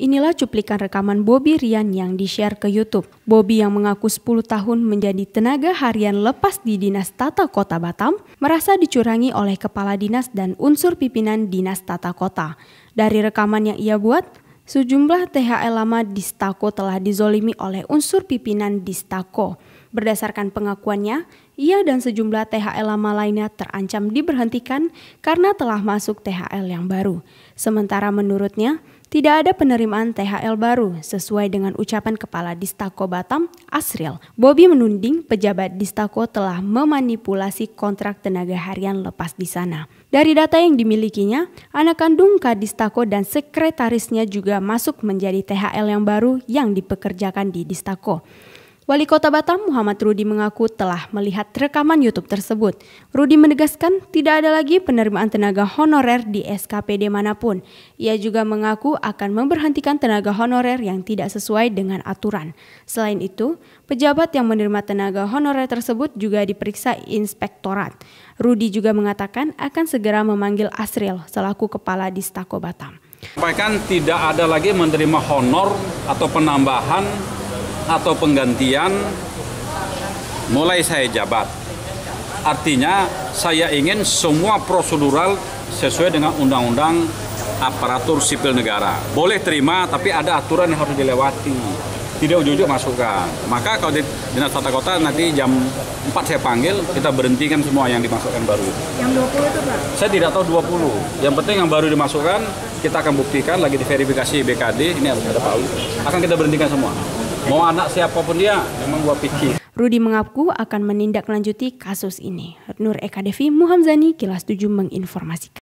Inilah cuplikan rekaman Bobby Rian yang di-share ke YouTube. Bobby yang mengaku 10 tahun menjadi tenaga harian lepas di Dinas Tata Kota Batam, merasa dicurangi oleh kepala dinas dan unsur pimpinan Dinas Tata Kota. Dari rekaman yang ia buat, sejumlah THL lama di Stako telah dizolimi oleh unsur pimpinan di Stako. Berdasarkan pengakuannya, ia dan sejumlah THL lama lainnya terancam diberhentikan karena telah masuk THL yang baru. Sementara menurutnya, tidak ada penerimaan THL baru sesuai dengan ucapan Kepala Distako Batam, Asril. Bobby menunding pejabat Distako telah memanipulasi kontrak tenaga harian lepas di sana. Dari data yang dimilikinya, anak kandung Kadistako dan sekretarisnya juga masuk menjadi THL yang baru yang dipekerjakan di Distako. Wali Kota Batam Muhammad Rudi mengaku telah melihat rekaman YouTube tersebut. Rudi menegaskan tidak ada lagi penerimaan tenaga honorer di SKPD manapun. Ia juga mengaku akan memberhentikan tenaga honorer yang tidak sesuai dengan aturan. Selain itu, pejabat yang menerima tenaga honorer tersebut juga diperiksa inspektorat. Rudi juga mengatakan akan segera memanggil Asril selaku kepala Stako Batam. Sampaikan tidak ada lagi menerima honor atau penambahan atau penggantian mulai saya jabat. Artinya saya ingin semua prosedural sesuai dengan undang-undang aparatur sipil negara. Boleh terima tapi ada aturan yang harus dilewati. Tidak ujung-ujung masukkan. Maka kalau di Dinas Tata Kota nanti jam 4 saya panggil, kita berhentikan semua yang dimasukkan baru. Yang 20 itu Pak? Saya tidak tahu 20. Yang penting yang baru dimasukkan, kita akan buktikan lagi diverifikasi BKD, ini harus ada Pak Akan kita berhentikan semua. Mau anak siapapun dia, memang gua pikir. Rudi mengaku akan menindaklanjuti kasus ini. Nur Eka Devi, Zani, Kilas 7 menginformasikan.